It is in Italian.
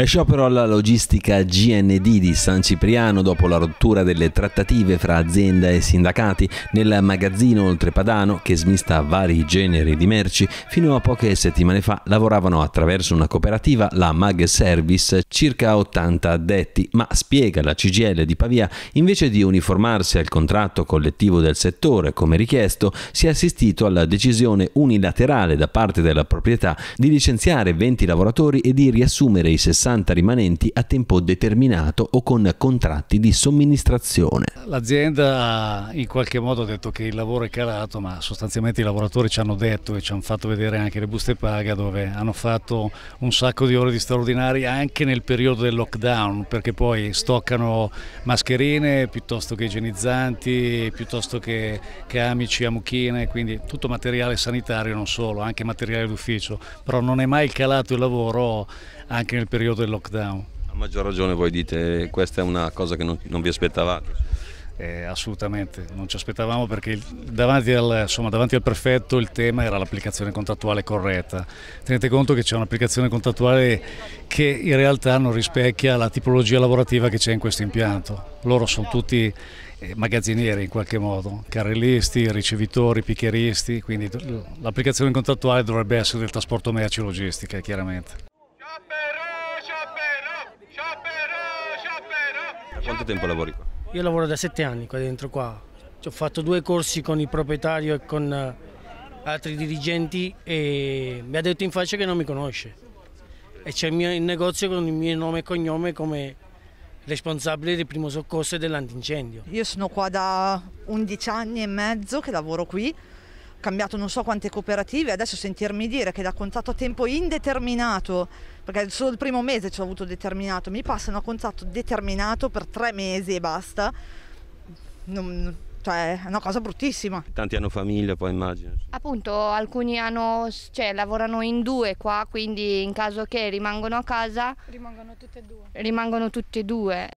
È sciopero alla logistica GND di San Cipriano dopo la rottura delle trattative fra azienda e sindacati nel magazzino oltrepadano che smista vari generi di merci. Fino a poche settimane fa lavoravano attraverso una cooperativa, la Mag Service, circa 80 addetti, ma spiega la CGL di Pavia, invece di uniformarsi al contratto collettivo del settore come richiesto, si è assistito alla decisione unilaterale da parte della proprietà di licenziare 20 lavoratori e di riassumere i 60 60 rimanenti a tempo determinato o con contratti di somministrazione. L'azienda in qualche modo ha detto che il lavoro è calato, ma sostanzialmente i lavoratori ci hanno detto e ci hanno fatto vedere anche le buste paga dove hanno fatto un sacco di ore di straordinari anche nel periodo del lockdown, perché poi stoccano mascherine piuttosto che igienizzanti, piuttosto che camici, amuchine, quindi tutto materiale sanitario non solo, anche materiale d'ufficio, però non è mai calato il lavoro anche nel periodo periodo del lockdown. A maggior ragione voi dite questa è una cosa che non, non vi aspettavate. Eh, assolutamente, non ci aspettavamo perché davanti al, insomma, davanti al prefetto il tema era l'applicazione contrattuale corretta. Tenete conto che c'è un'applicazione contrattuale che in realtà non rispecchia la tipologia lavorativa che c'è in questo impianto. Loro sono tutti eh, magazzinieri in qualche modo, carrellisti, ricevitori, picchieristi, quindi l'applicazione contrattuale dovrebbe essere del trasporto merci e logistica chiaramente. Quanto tempo lavori qua? Io lavoro da sette anni qua dentro qua. Ho fatto due corsi con il proprietario e con eh, altri dirigenti e mi ha detto in faccia che non mi conosce. E c'è il mio il negozio con il mio nome e cognome come responsabile del primo soccorso e dell'antincendio. Io sono qua da 11 anni e mezzo che lavoro qui cambiato non so quante cooperative, adesso sentirmi dire che da contratto a tempo indeterminato, perché solo il primo mese ci ho avuto determinato, mi passano a contratto determinato per tre mesi e basta, non, cioè è una cosa bruttissima. Tanti hanno famiglia poi immagino. Appunto, alcuni hanno, cioè, lavorano in due qua, quindi in caso che rimangono a casa... Rimangono tutte e due. Rimangono tutti e due.